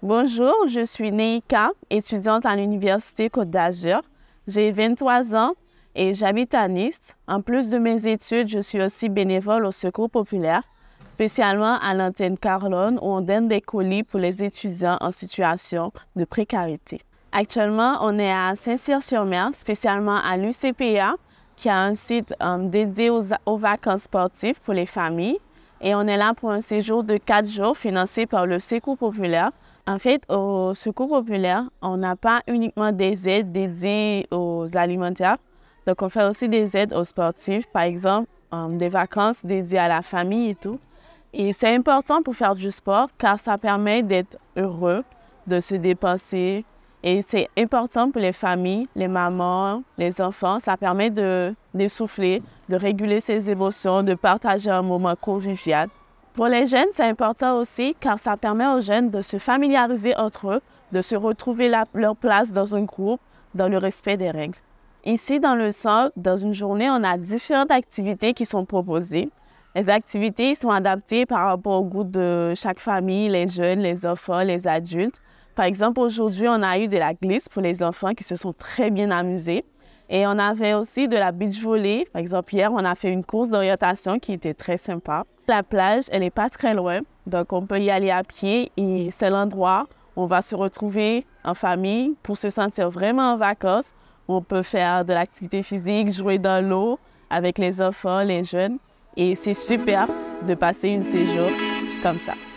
Bonjour, je suis Neika, étudiante à l'Université Côte d'Azur. J'ai 23 ans et j'habite à Nice. En plus de mes études, je suis aussi bénévole au Secours populaire, spécialement à l'antenne Carlone où on donne des colis pour les étudiants en situation de précarité. Actuellement, on est à Saint-Cyr-sur-Mer, spécialement à l'UCPA, qui a un site um, dédié aux, aux vacances sportives pour les familles. Et on est là pour un séjour de quatre jours financé par le Secours populaire en fait, au Secours populaire, on n'a pas uniquement des aides dédiées aux alimentaires. Donc, on fait aussi des aides aux sportifs, par exemple, des vacances dédiées à la famille et tout. Et c'est important pour faire du sport car ça permet d'être heureux, de se dépenser. Et c'est important pour les familles, les mamans, les enfants. Ça permet de d'essouffler, de réguler ses émotions, de partager un moment convivial. Pour les jeunes, c'est important aussi car ça permet aux jeunes de se familiariser entre eux, de se retrouver leur place dans un groupe dans le respect des règles. Ici, dans le centre, dans une journée, on a différentes activités qui sont proposées. Les activités sont adaptées par rapport au goût de chaque famille, les jeunes, les enfants, les adultes. Par exemple, aujourd'hui, on a eu de la glisse pour les enfants qui se sont très bien amusés. Et on avait aussi de la beach volley. Par exemple, hier, on a fait une course d'orientation qui était très sympa. La plage, elle n'est pas très loin, donc on peut y aller à pied et c'est l'endroit où on va se retrouver en famille pour se sentir vraiment en vacances. On peut faire de l'activité physique, jouer dans l'eau avec les enfants, les jeunes. Et c'est super de passer une séjour comme ça.